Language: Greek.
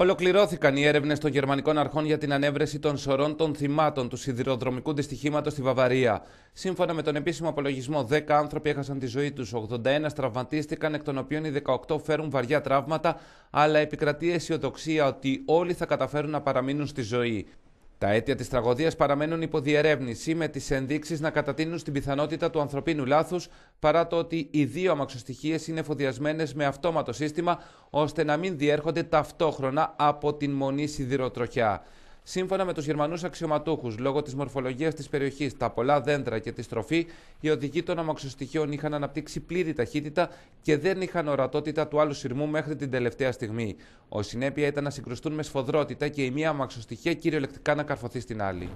Ολοκληρώθηκαν οι έρευνες των γερμανικών αρχών για την ανέβρεση των σωρών των θυμάτων του σιδηροδρομικού δυστυχήματος στη Βαβαρία. Σύμφωνα με τον επίσημο απολογισμό, 10 άνθρωποι έχασαν τη ζωή τους, 81 τραυματίστηκαν, εκ των οποίων οι 18 φέρουν βαριά τραύματα, αλλά επικρατεί αισιοδοξία ότι όλοι θα καταφέρουν να παραμείνουν στη ζωή. Τα αίτια της τραγωδίας παραμένουν υπό διερεύνηση, με τις ενδείξεις να κατατείνουν στην πιθανότητα του ανθρωπίνου λάθους, παρά το ότι οι δύο αμαξοστοιχίες είναι εφοδιασμένες με αυτόματο σύστημα, ώστε να μην διέρχονται ταυτόχρονα από την μονή σιδηροτροχιά. Σύμφωνα με τους Γερμανούς αξιωματούχους, λόγω της μορφολογίας της περιοχής, τα πολλά δέντρα και τη στροφή, οι οδηγοί των αμαξοστοιχείων είχαν αναπτύξει πλήρη ταχύτητα και δεν είχαν ορατότητα του άλλου σειρμού μέχρι την τελευταία στιγμή. Ο συνέπεια ήταν να συγκρουστούν με σφοδρότητα και η μία αμαξοστοιχεία κυριολεκτικά να καρφωθεί στην άλλη.